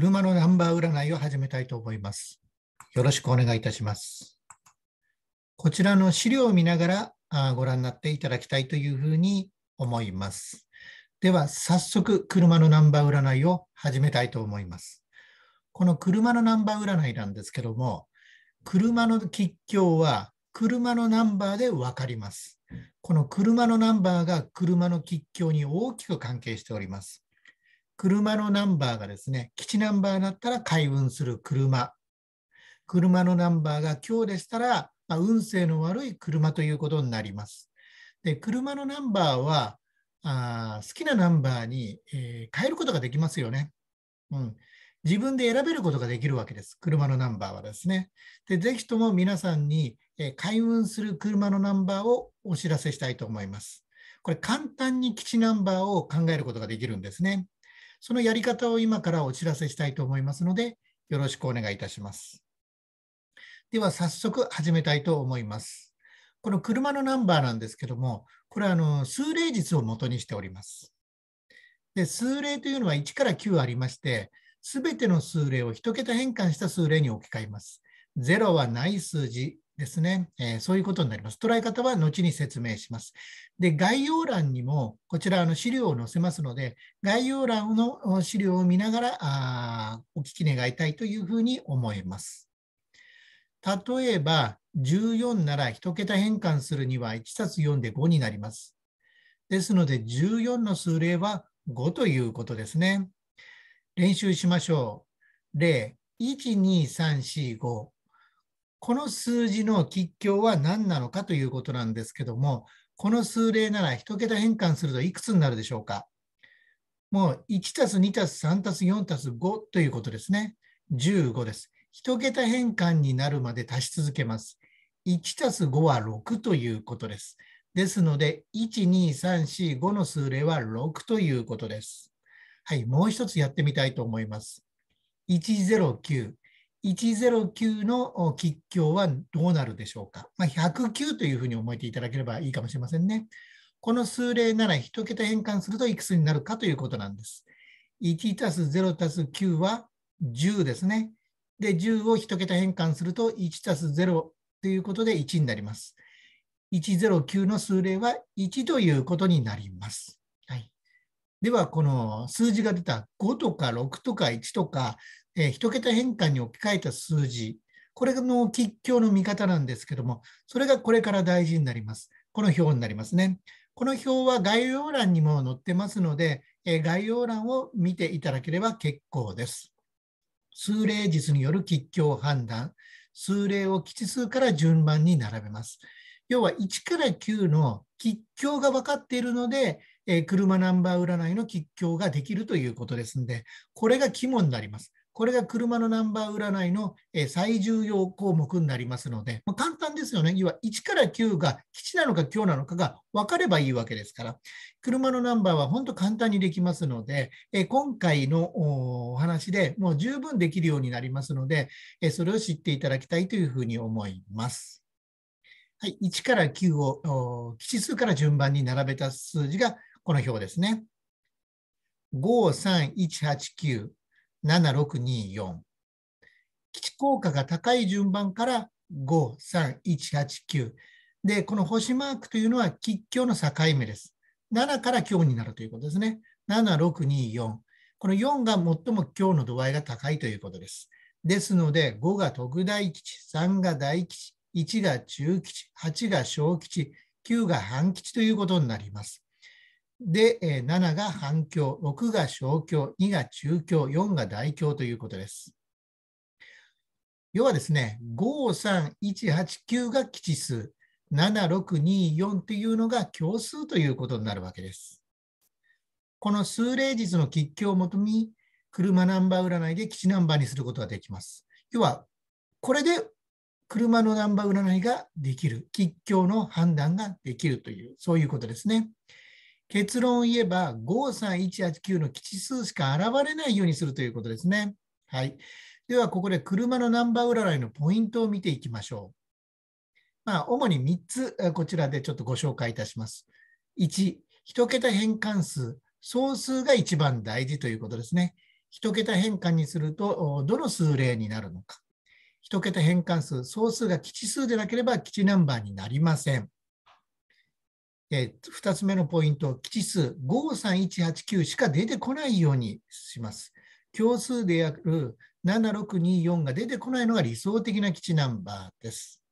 車のナンバー占いを始めたいと思います。よろしくお願いいたします。こちらの資料を見ながらあご覧になっていただきたいというふうに思います。では、早速、車のナンバー占いを始めたいと思います。この車のナンバー占いなんですけども、車の吉凶は車のナンバーで分かります。この車のナンバーが車の吉凶に大きく関係しております。車のナンバーがですね、基地ナンバーだったら開運する車。車のナンバーが今日でしたら、まあ、運勢の悪い車ということになります。で車のナンバーはあ好きなナンバーに、えー、変えることができますよね、うん。自分で選べることができるわけです。車のナンバーはですね。でぜひとも皆さんに、えー、開運する車のナンバーをお知らせしたいと思います。これ簡単に基地ナンバーを考えることができるんですね。そのやり方を今からお知らせしたいと思いますので、よろしくお願いいたします。では早速始めたいと思います。この車のナンバーなんですけども、これはあの数例実を元にしております。で数例というのは1から9ありまして、すべての数例を1桁変換した数例に置き換えます。0はない数字、ですね、えー、そういうことになります。捉え方は後に説明します。で、概要欄にも、こちらの資料を載せますので、概要欄の資料を見ながらあお聞き願いたいというふうに思います。例えば、14なら1桁変換するには1冊4で5になります。ですので、14の数例は5ということですね。練習しましょう。例、1、2、3、4、5。この数字の吉凶は何なのかということなんですけども、この数例なら1桁変換するといくつになるでしょうかもう1たす2たす3たす4たす5ということですね。15です。1桁変換になるまで足し続けます。1たす5は6ということです。ですので、1、2、3、4、5の数例は6ということです。はい、もう一つやってみたいと思います。109。109の吉凶はどうなるでしょうか。まあ、109というふうに思えていただければいいかもしれませんね。この数例なら1桁変換するといくつになるかということなんです。1たす0たす9は10ですね。で、10を1桁変換すると1たす0ということで1になります。109の数例は1ということになります。はい、では、この数字が出た5とか6とか1とかえ1桁変換に置き換えた数字、これの吉凶の見方なんですけども、それがこれから大事になります。この表になりますね。この表は概要欄にも載ってますので、え概要欄を見ていただければ結構です。数例実による吉凶判断、数例を吉数から順番に並べます。要は1から9の吉凶が分かっているので、え車ナンバー占いの吉凶ができるということですので、これが肝になります。これが車のナンバー占いの最重要項目になりますので、簡単ですよね。要は1から9が基地なのか今日なのかが分かればいいわけですから、車のナンバーは本当簡単にできますので、今回のお話でもう十分できるようになりますので、それを知っていただきたいというふうに思います。はい、1から9を基地数から順番に並べた数字がこの表ですね。53189 7624。基地効果が高い順番から53189。で、この星マークというのは吉凶の境目です。7から凶になるということですね。7624。この4が最も凶の度合いが高いということです。ですので、5が特大基地、3が大基地、1が中基地、8が小基地、9が半基地ということになります。で、え7が反響、6が小教、2が中京4が大教ということです。要はですね、5、3、1、8、9が基地数、7、6、2、4というのが共数ということになるわけです。この数例日の吉凶をもとに、車ナンバー占いで基地ナンバーにすることができます。要は、これで車のナンバー占いができる、吉凶の判断ができるという、そういうことですね。結論を言えば53189の基地数しか現れないようにするということですね。はい。では、ここで車のナンバー占いのポイントを見ていきましょう。まあ、主に3つ、こちらでちょっとご紹介いたします。1、1桁変換数、総数が一番大事ということですね。1桁変換にすると、どの数例になるのか。1桁変換数、総数が基地数でなければ基地ナンバーになりません。えー、2つ目のポイント、基地数53189しか出てこないようにします。共数である7624が出てこないのが理想的な基地ナンバーです。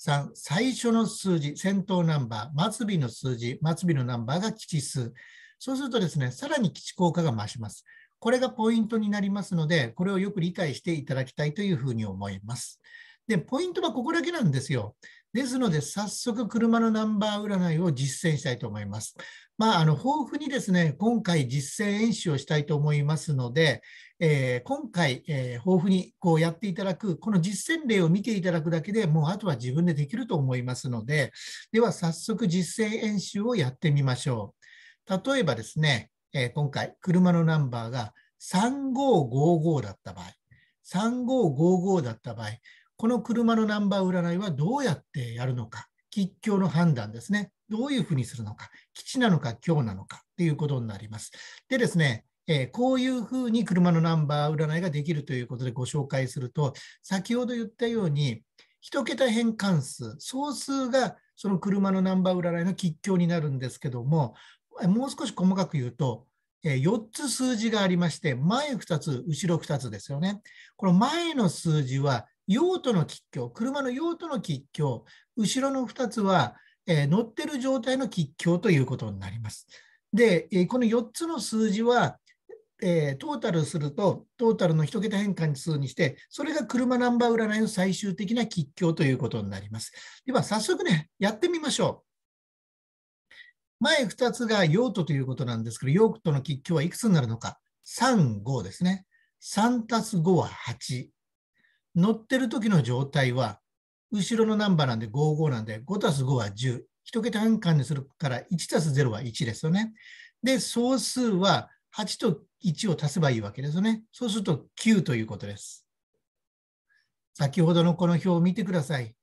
3、最初の数字、先頭ナンバー、末尾の数字、末尾のナンバーが基地数。そうするとですね、さらに基地効果が増します。これがポイントになりますので、これをよく理解していただきたいというふうに思います。で、ポイントはここだけなんですよ。ですので、早速車のナンバー占いを実践したいと思います。まあ、あの豊富にですね、今回実践演習をしたいと思いますので、えー、今回、えー、豊富にこうやっていただく、この実践例を見ていただくだけでもうあとは自分でできると思いますので、では早速実践演習をやってみましょう。例えばですね、えー、今回、車のナンバーが3555だった場合、3555だった場合、この車のナンバー占いはどうやってやるのか、吉凶の判断ですね、どういうふうにするのか、吉なのか、凶なのかっていうことになります。でですね、えー、こういうふうに車のナンバー占いができるということでご紹介すると、先ほど言ったように、1桁変換数、総数がその車のナンバー占いの吉凶になるんですけども、もう少し細かく言うと、4つ数字がありまして、前2つ、後ろ2つですよね。この前の数字は用途の吉凶、車の用途の吉凶、後ろの2つは、えー、乗ってる状態の吉凶ということになります。で、えー、この4つの数字は、えー、トータルすると、トータルの1桁変換数にして、それが車ナンバー占いの最終的な吉凶ということになります。では、早速ね、やってみましょう。前2つが用途ということなんですけど、用途の吉凶はいくつになるのか。3、5ですね。3たす5は8。乗ってる時の状態は、後ろのナンバーなんで55なんで、5たす5は10。1桁半間にするから、1たす0は1ですよね。で、総数は8と1を足せばいいわけですよね。そうすると9ということです。先ほどのこの表を見てください。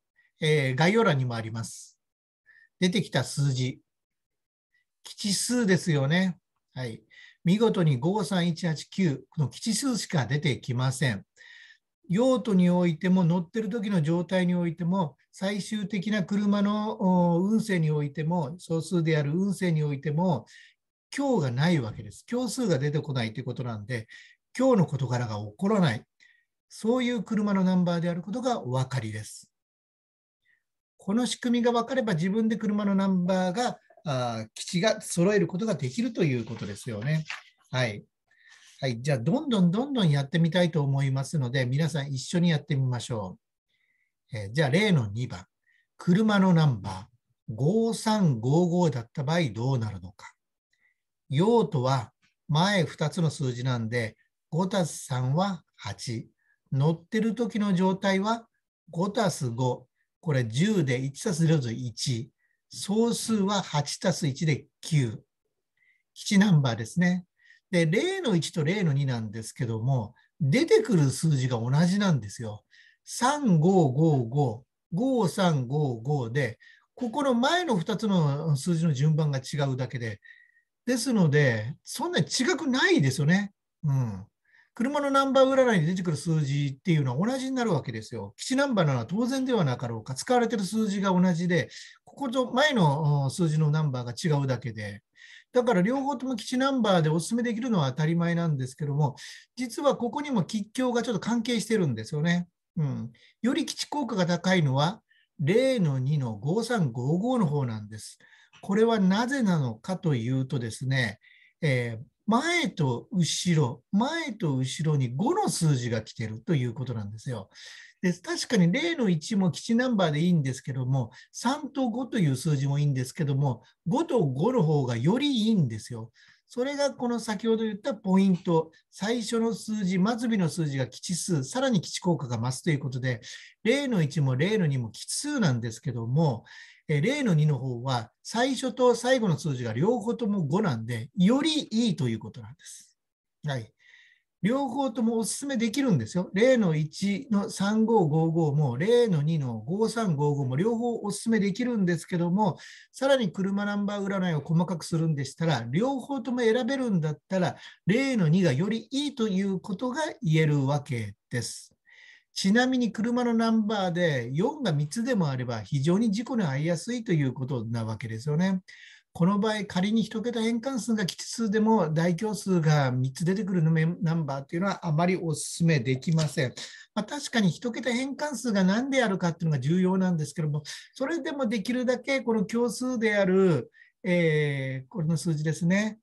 えー、概要欄にもあります。出てきた数字。基地数ですよね。はい。見事に53189、この基地数しか出てきません。用途においても乗ってる時の状態においても最終的な車の運勢においても総数である運勢においても今日がないわけです。今日数が出てこないということなんで今日の事柄が起こらないそういう車のナンバーであることがお分かりです。この仕組みが分かれば自分で車のナンバーがあ基地が揃えることができるということですよね。はい。はい、じゃあ、どんどんどんどんやってみたいと思いますので、皆さん一緒にやってみましょう。えー、じゃあ、例の2番。車のナンバー5355だった場合どうなるのか。用途は前2つの数字なんで、5たす3は8。乗ってる時の状態は5たす5。これ10で1たす0で1。総数は8たす1で9。基地ナンバーですね。で、0の1と0の2なんですけども、出てくる数字が同じなんですよ。3555、5355で、ここの前の2つの数字の順番が違うだけで、ですので、そんなに違くないですよね。うん。車のナンバー占いに出てくる数字っていうのは同じになるわけですよ。基地ナンバーなら当然ではなかろうか、使われてる数字が同じで、ここと前の数字のナンバーが違うだけで、だから両方とも基地ナンバーでお勧めできるのは当たり前なんですけども、実はここにも吉凶がちょっと関係してるんですよね。うん、より基地効果が高いのは、0の2の5355の方なんです。これはなぜなのかというとですね、えー、前と後ろ、前と後ろに5の数字が来てるということなんですよ。で確かに0の1も基地ナンバーでいいんですけども、3と5という数字もいいんですけども、5と5の方がよりいいんですよ。それがこの先ほど言ったポイント、最初の数字、末尾の数字が基地数、さらに基地効果が増すということで、0の1も0の2も基地数なんですけども、え例の2の方は、最初と最後の数字が両方とも5なんで、よりいいということなんです。はい。両方ともお勧めできるんですよ。例の1の3555も、例の2の5355も両方お勧めできるんですけども、さらに車ナンバー占いを細かくするんでしたら、両方とも選べるんだったら、例の2がよりいいということが言えるわけです。ちなみに車のナンバーで4が3つでもあれば非常に事故に遭いやすいということなわけですよね。この場合、仮に1桁変換数が奇数でも大凶数が3つ出てくるナンバーというのはあまりお勧めできません。まあ、確かに1桁変換数が何であるかというのが重要なんですけども、それでもできるだけこの共数である、えー、これの数字ですね、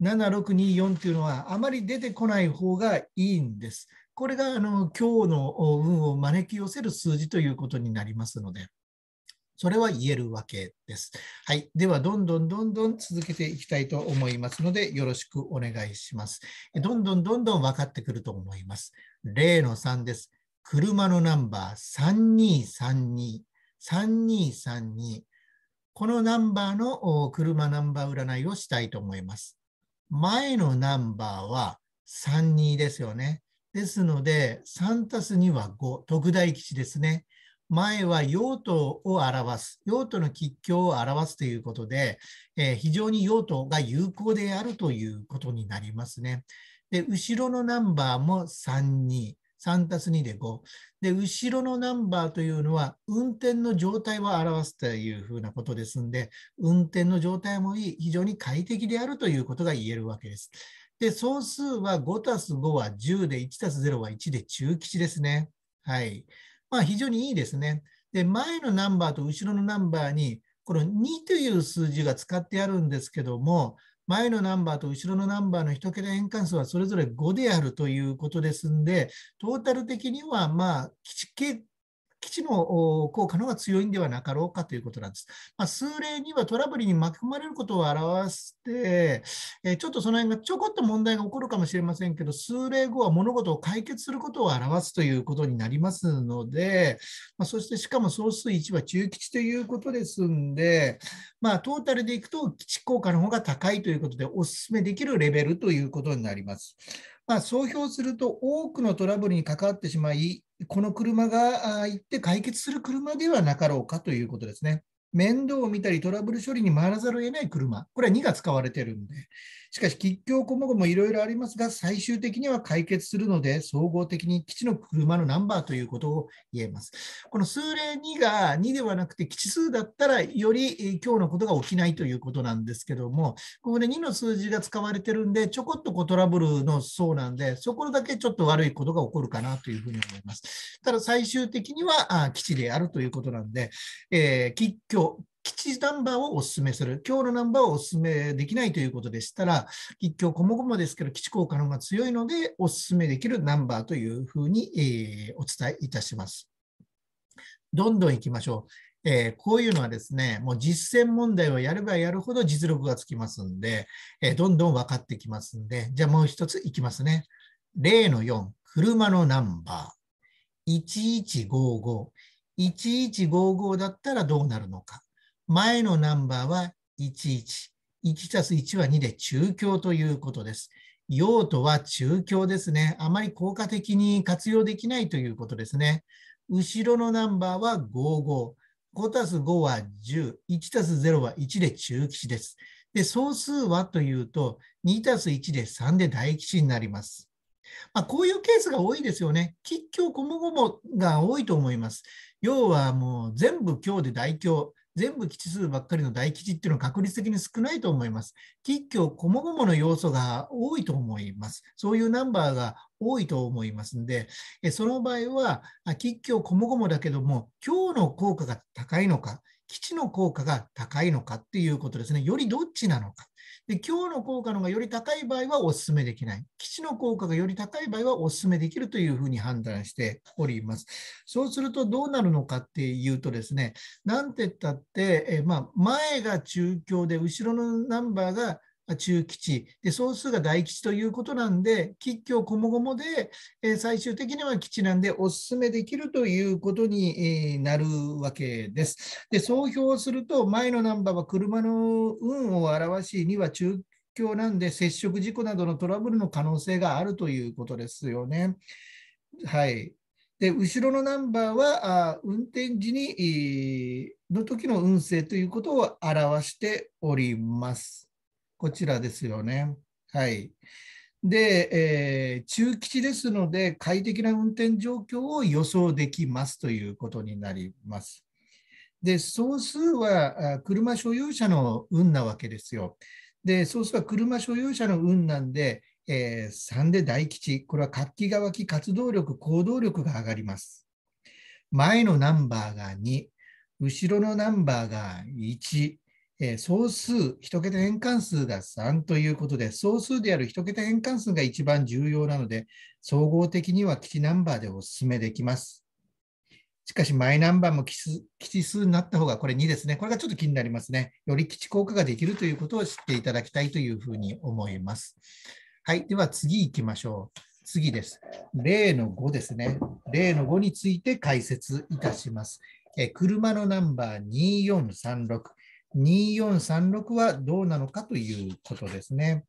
7624というのはあまり出てこない方がいいんです。これがあの今日の運を招き寄せる数字ということになりますので、それは言えるわけです。はい。では、どんどんどんどん続けていきたいと思いますので、よろしくお願いします。どんどんどんどん分かってくると思います。例の3です。車のナンバー3232。3232このナンバーの車ナンバー占いをしたいと思います。前のナンバーは32ですよね。ですので、3たす2は5、特大基地ですね。前は用途を表す、用途の吉凶を表すということで、えー、非常に用途が有効であるということになりますね。で、後ろのナンバーも3、2、3たす2で5。で、後ろのナンバーというのは、運転の状態を表すというふうなことですんで、運転の状態もいい、非常に快適であるということが言えるわけです。で、総数は5たす5は10で、1たす0は1で中吉ですね。はい。まあ、非常にいいですね。で、前のナンバーと後ろのナンバーに、この2という数字が使ってあるんですけども、前のナンバーと後ろのナンバーの1桁変換数はそれぞれ5であるということですんで、トータル的には、まあ、基地の効果の方が強いんではなかろうかということなんです。まあ、数例にはトラブルに巻き込まれることを表して、えちょっとその辺がちょこっと問題が起こるかもしれませんけど、数例後は物事を解決することを表すということになりますので、まあ、そしてしかも総数1は中基地ということですんで、まあ、トータルでいくと基地効果の方が高いということで、お勧めできるレベルということになります。まあ、総評すると多くのトラブルに関わってしまい、この車が行って解決する車ではなかろうかということですね。面倒を見たりトラブル処理に回らざるを得ない車、これは2が使われてるので、しかし、吉祥こもごもいろいろありますが、最終的には解決するので、総合的に基地の車のナンバーということを言えます。この数例2が2ではなくて、基地数だったら、より今日のことが起きないということなんですけども、ここで2の数字が使われてるんで、ちょこっとこうトラブルの層なんで、そこだけちょっと悪いことが起こるかなというふうに思います。ただ、最終的には基地であるということなんで、えー、吉今日、基地ナンバーをお勧めする、今日のナンバーをお勧めできないということでしたら、一挙こもごもですけど、基地効果の方が強いので、お勧めできるナンバーというふうに、えー、お伝えいたします。どんどんいきましょう。えー、こういうのはですね、もう実践問題をやればやるほど実力がつきますんで、えー、どんどん分かってきますんで、じゃあもう一ついきますね。例の4、車のナンバー。1155。1155だったらどうなるのか。前のナンバーは11。1たす1は2で中強ということです。用途は中強ですね。あまり効果的に活用できないということですね。後ろのナンバーは55。5たす5は10。1たす0は1で中吉です。で、総数はというと、2たす1で3で大吉になります。まあ、こういうケースが多いですよね。吉凶こもごもが多いと思います。要はもう全部今日で大凶、全部吉数ばっかりの大吉っていうのは確率的に少ないと思います。吉凶こもごもの要素が多いと思います。そういうナンバーが多いと思いますんで、その場合は、吉凶こもごもだけども、今日の効果が高いのか、基地の効果が高いのかっていうことですね。よりどっちなのか。で今日の効果のがより高い場合はお勧めできない。基地の効果がより高い場合はお勧めできるというふうに判断しております。そうするとどうなるのかっていうとですね、なんて言ったって、えまあ、前が中京で後ろのナンバーが中吉で総数が大吉ということなんで吉凶こもごもで、えー、最終的には吉なんでお勧めできるということになるわけです。で総評すると前のナンバーは車の運を表しには中況なんで、接触事故などのトラブルの可能性があるということですよね。はい、で後ろのナンバーはあ運転時にの時の運勢ということを表しております。こちらですよね。はい。で、えー、中吉ですので、快適な運転状況を予想できますということになります。で、総数は車所有者の運なわけですよ。で、総数は車所有者の運なんで、えー、3で大吉、これは活気が湧き、活動力、行動力が上がります。前のナンバーが2、後ろのナンバーが1、えー、総数、1桁変換数が3ということで、総数である1桁変換数が一番重要なので、総合的には基地ナンバーでお勧めできます。しかし、マイナンバーも基地数になった方が、これ2ですね。これがちょっと気になりますね。より基地効果ができるということを知っていただきたいというふうに思います。はい。では次行きましょう。次です。例の5ですね。例の5について解説いたします。え車のナンバー2436。2436はどうなのかということですね。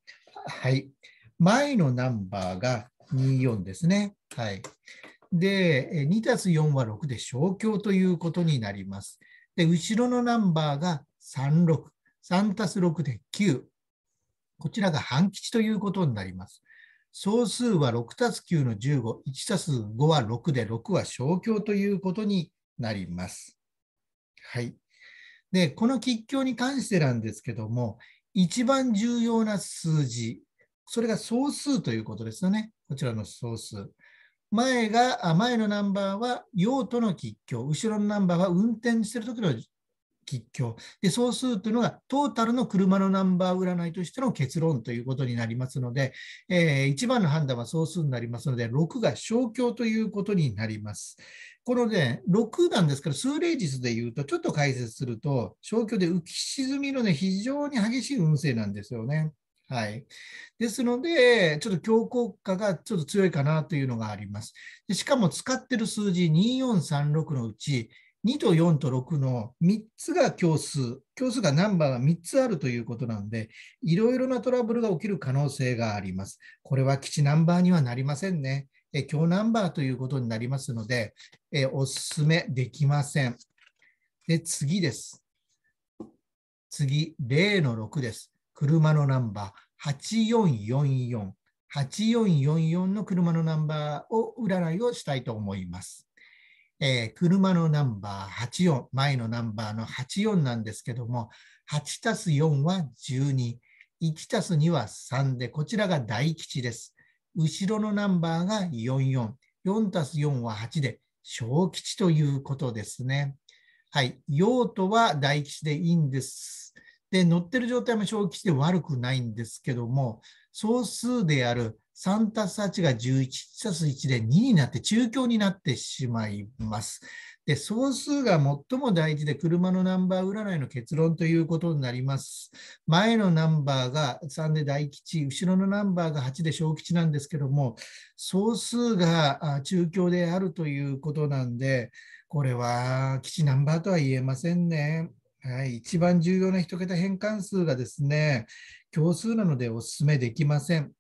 はい。前のナンバーが24ですね。はい。で、2たす4は6で消去ということになります。で、後ろのナンバーが36。3たす6で9。こちらが半吉ということになります。総数は6たす9の15、1たす5は6で、6は消去ということになります。はい。で、この吉凶に関してなんですけども、一番重要な数字、それが総数ということですよね。こちらの総数。前が、前のナンバーは用途の吉凶、後ろのナンバーは運転してる時の吉凶。で、総数というのがトータルの車のナンバー占いとしての結論ということになりますので、えー、1番の判断は総数になりますので、6が小凶ということになります。このね、6なんですから、数例日で言うと、ちょっと解説すると、消去で浮き沈みのね、非常に激しい運勢なんですよね。はい。ですので、ちょっと強硬化がちょっと強いかなというのがあります。でしかも使ってる数字2436のうち、2と4と6の3つが共数、共数がナンバーが3つあるということなんで、いろいろなトラブルが起きる可能性があります。これは基地ナンバーにはなりませんね。え今日ナンバーということになりますので、えおすめできません。で、次です。次、例の6です。車のナンバー8444。8444の車のナンバーを占いをしたいと思います。えー、車のナンバー84、前のナンバーの84なんですけども、8たす4は12、1たす2は3で、こちらが大吉です。後ろのナンバーが44、4たす4は8で、小吉ということですね。はい、用途は大吉でいいんです。で、乗ってる状態も小吉で悪くないんですけども、総数である3たす8が11、1たす1で2になって中強になってしまいます。で、総数が最も大事で車のナンバー占いの結論ということになります。前のナンバーが3で大吉、後ろのナンバーが8で小吉なんですけども、総数が中強であるということなんで、これは基地ナンバーとは言えませんね。はい、一番重要な1桁変換数がですね、共数なのでお勧めできません。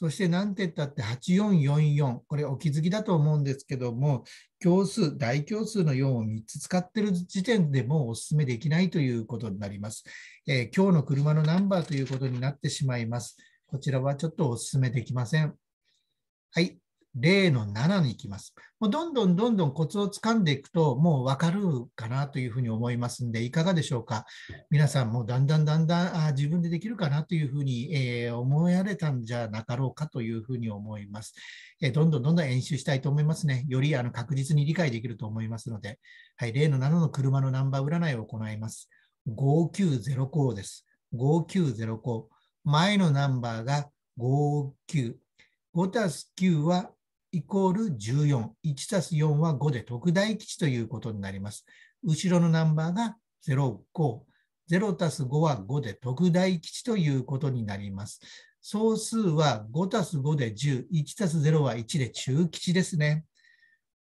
そして何て言ったって8444、これお気づきだと思うんですけども、共数、大共数の4を3つ使ってる時点でもうお勧めできないということになります。えー、今日の車のナンバーということになってしまいます。こちらはちょっとお勧めできません。はい。例の7に行きます。もうどんどんどんどんコツをつかんでいくと、もう分かるかなというふうに思いますんで、いかがでしょうか。皆さんもだんだんだんだんあ自分でできるかなというふうに、えー、思われたんじゃなかろうかというふうに思います。えー、どんどんどんどん演習したいと思いますね。よりあの確実に理解できると思いますので、はい、例の7の車のナンバー占いを行います。590 5です。590 5前のナンバーが59。5たす9はイコール14。1たす4は5で特大基地ということになります。後ろのナンバーが0、5。0たす5は5で特大基地ということになります。総数は5たす5で10、1たす0は1で中基地ですね。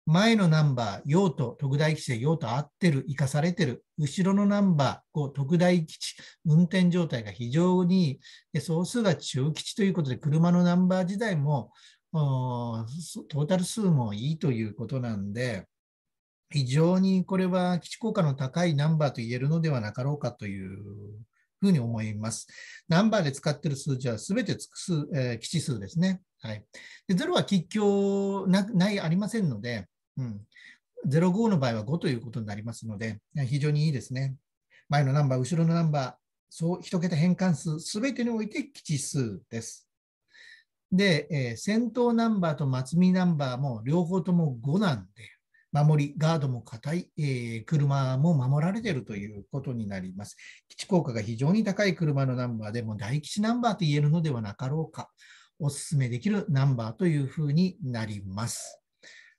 前のナンバー、用途、特大基地で用途合ってる、生かされてる。後ろのナンバー、5、特大基地、運転状態が非常に総数が中基地ということで、車のナンバー自体もトータル数もいいということなんで、非常にこれは基地効果の高いナンバーと言えるのではなかろうかというふうに思います。ナンバーで使っている数字はすべてつく数、えー、基地数ですね。はい、で0は吉強ないありませんので、うん、05の場合は5ということになりますので、非常にいいですね。前のナンバー、後ろのナンバー、そう1桁変換数、すべてにおいて基地数です。で、えー、先頭ナンバーと松見ナンバーも両方とも5なんで、守り、ガードも固い、えー、車も守られているということになります。基地効果が非常に高い車のナンバーでも大基地ナンバーと言えるのではなかろうか。おすすめできるナンバーというふうになります。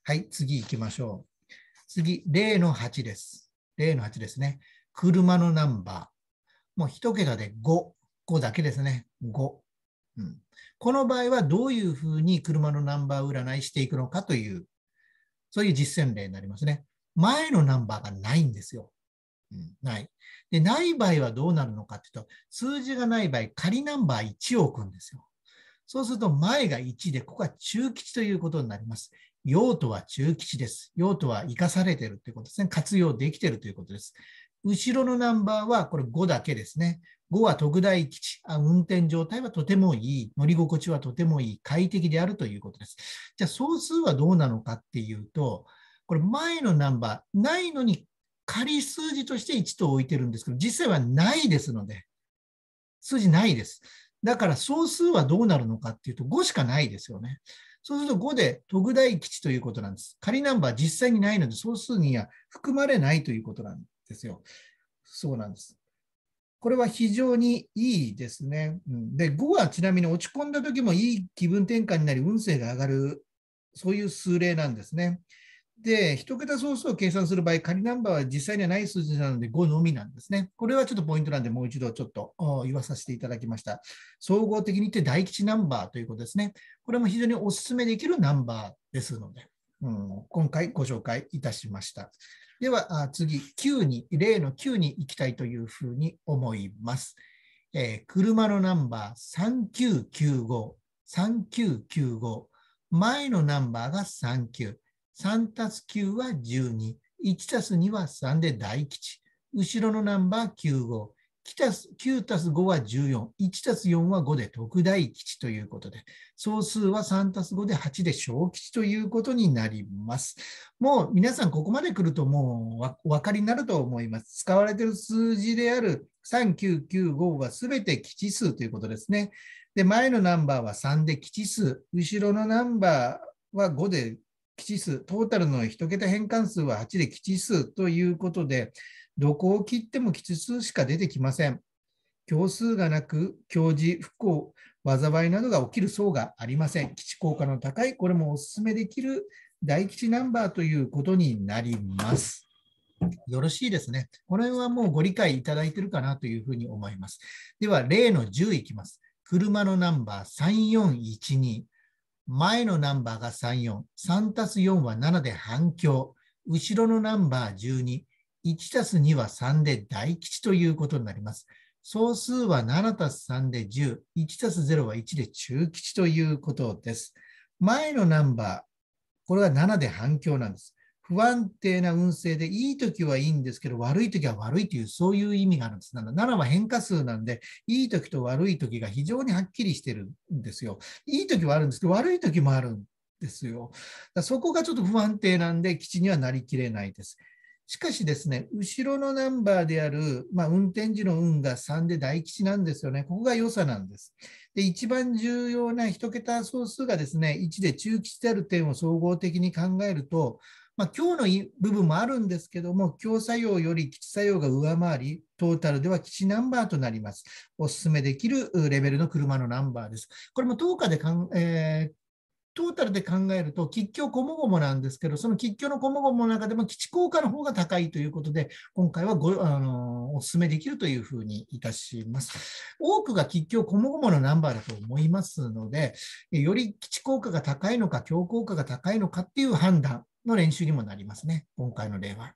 はい、次行きましょう。次、例の8です。例の8ですね。車のナンバー。もう1桁で5。5だけですね。5。うん、この場合はどういうふうに車のナンバー占いしていくのかという、そういう実践例になりますね。前のナンバーがないんですよ。うん、ない。で、ない場合はどうなるのかというと、数字がない場合、仮ナンバー1を置くんですよ。そうすると前が1で、ここは中吉ということになります。用途は中吉です。用途は生かされてるということですね。活用できてるということです。後ろのナンバーはこれ5だけですね。5は特大基地あ、運転状態はとてもいい、乗り心地はとてもいい、快適であるということです。じゃあ、総数はどうなのかっていうと、これ前のナンバー、ないのに仮数字として1と置いてるんですけど、実際はないですので、数字ないです。だから総数はどうなるのかっていうと、5しかないですよね。そうすると5で特大基地ということなんです。仮ナンバー実際にないので、総数には含まれないということなんです。ですよ。そうなんです。これは非常にいいですね。で、5はちなみに落ち込んだ時もいい気分転換になり、運勢が上がる、そういう数例なんですね。で、1桁総数を計算する場合、仮ナンバーは実際にはない数字なので5のみなんですね。これはちょっとポイントなんで、もう一度ちょっと言わさせていただきました。総合的に言って大吉ナンバーということですね。これも非常にお勧めできるナンバーですので。今回ご紹介いたしました。では次、9に、例の9に行きたいというふうに思います。えー、車のナンバー3995、3995、前のナンバーが39、3たす9は12、1たす2は3で大吉、後ろのナンバー95、9たす5は14、1たす4は5で特大吉ということで、総数は3たす5で8で小吉ということになります。もう皆さんここまで来るともうお分かりになると思います。使われている数字である3995はすべて吉数ということですね。で、前のナンバーは3で吉数、後ろのナンバーは5で吉数、トータルの1桁変換数は8で吉数ということで、どこを切っても吉数しか出てきません。共数がなく、教授、不幸、災いなどが起きる層がありません。基地効果の高い、これもお勧めできる大吉ナンバーということになります。よろしいですね。この辺はもうご理解いただいているかなというふうに思います。では、例の10いきます。車のナンバー3412。前のナンバーが34。3たす4は7で反響。後ろのナンバー12。1たす2は3で大吉ということになります。総数は7たす3で10、1たす0は1で中吉ということです。前のナンバー、これは7で反響なんです。不安定な運勢でいい時はいいんですけど悪い時は悪いというそういう意味があるんです。なの7は変化数なんでいい時と悪い時が非常にはっきりしてるんですよ。いい時はあるんですけど悪い時もあるんですよ。そこがちょっと不安定なんで基地にはなりきれないです。しかしですね、後ろのナンバーである、まあ、運転時の運が3で大吉なんですよね。ここが良さなんです。で、一番重要な1桁総数がですね、1で中吉である点を総合的に考えると、まあ、今日の部分もあるんですけども、強作用より吉作用が上回り、トータルでは吉ナンバーとなります。お勧めできるレベルの車のナンバーです。これも10日でかん、えー、トータルで考えると、吉凶こもごもなんですけど、その吉凶のこもごもの中でも、基地効果の方が高いということで、今回はごあのお勧めできるというふうにいたします。多くが吉凶こもごものナンバーだと思いますので、より基地効果が高いのか、強効果が高いのかっていう判断の練習にもなりますね、今回の例は。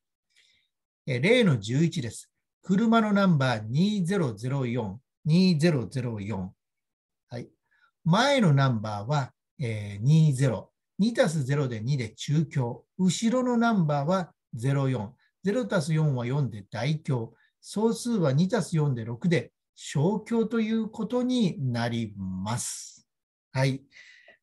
例の11です。車のナンバー2004、2004。はい、前のナンバーはえー、20。2たす0で2で中強。後ろのナンバーは04。0たす4は4で大強。総数は2たす4で6で小強ということになります。はい。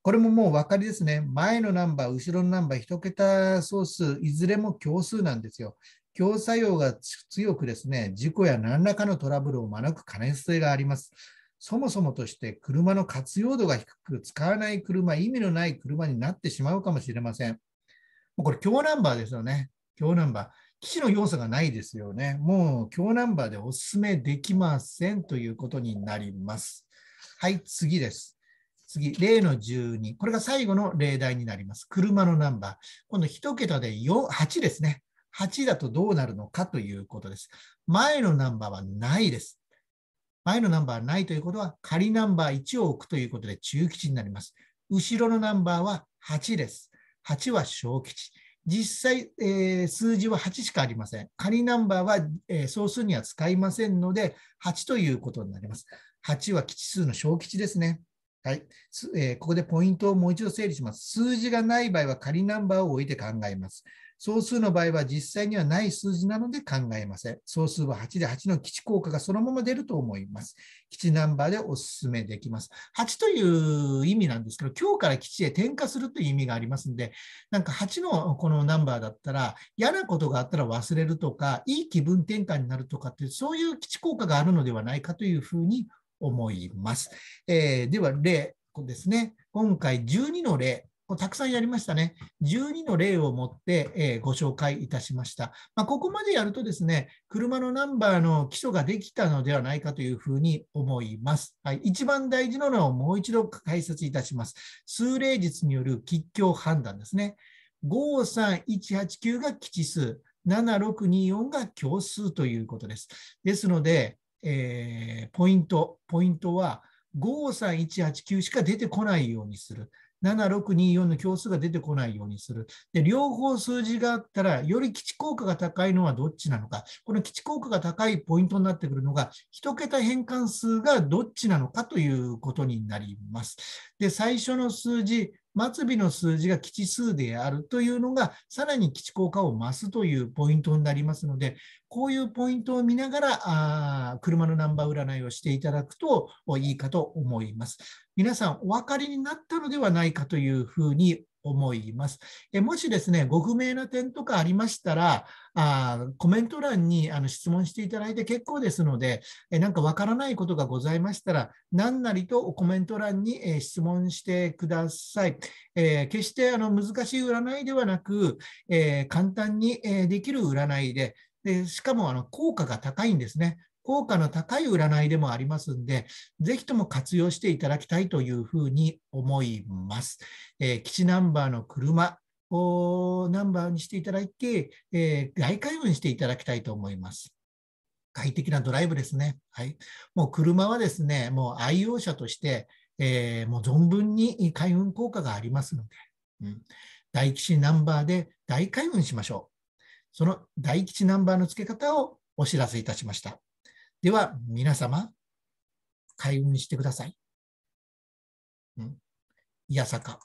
これももうお分かりですね。前のナンバー、後ろのナンバー、1桁総数、いずれも強数なんですよ。強作用が強くですね、事故や何らかのトラブルを招く可能性があります。そもそもとして車の活用度が低く、使わない車、意味のない車になってしまうかもしれません。もうこれ、強ナンバーですよね。強ナンバー。基地の要素がないですよね。もう強ナンバーでお勧めできませんということになります。はい、次です。次、例の12。これが最後の例題になります。車のナンバー。今度、1桁で8ですね。8だとどうなるのかということです。前のナンバーはないです。前のナンバーないということは、仮ナンバー1を置くということで中吉になります。後ろのナンバーは8です。8は小吉。実際、えー、数字は8しかありません。仮ナンバーは、えー、総数には使いませんので、8ということになります。8は吉数の小吉ですね。はい、えー、ここでポイントをもう一度整理します。数字がない場合は仮ナンバーを置いて考えます。総数の場合は実際にはない数字なので考えません。総数は8で8の基地効果がそのまま出ると思います。基地ナンバーでお勧めできます。8という意味なんですけど、今日から基地へ転化するという意味がありますんで、なんか8のこのナンバーだったら、嫌なことがあったら忘れるとか、いい気分転換になるとかっていう、そういう基地効果があるのではないかというふうに思います。えー、では、例ですね。今回12の例。たくさんやりましたね。12の例をもって、ご紹介いたしました。まあ、ここまでやるとですね、車のナンバーの基礎ができたのではないかというふうに思います。はい、一番大事なのをもう一度解説いたします。数例術による吉凶判断ですね。53189が基地数、7624が共数ということです。ですので、えー、ポイント、ポイントは53189しか出てこないようにする。7624の共数が出てこないようにする。で、両方数字があったら、より基地効果が高いのはどっちなのか。この基地効果が高いポイントになってくるのが、1桁変換数がどっちなのかということになります。で、最初の数字、末尾の数字が基地数であるというのが、さらに基地効果を増すというポイントになりますので、こういうポイントを見ながら、あ車のナンバー占いをしていただくといいかと思います。皆さん、お分かりになったのではないかというふうに思います。えもしですね、ご不明な点とかありましたら、あコメント欄にあの質問していただいて結構ですので、えなんかわからないことがございましたら、何なりとコメント欄に、え質問してください。え決してあの難しい占いではなく、え簡単に、えできる占いで、でしかもあの効果が高いんですね。効果の高い占いでもありますんで、ぜひとも活用していただきたいというふうに思います。えー、基地ナンバーの車をナンバーにしていただいて、えー、外開運していただきたいと思います。快適なドライブですね。はい。もう車はですね、もう愛用者として、えー、もう存分に開運効果がありますので、うん、大吉ナンバーで大開運しましょう。その大吉ナンバーの付け方をお知らせいたしました。では皆様、開運してください。うん、いやさか。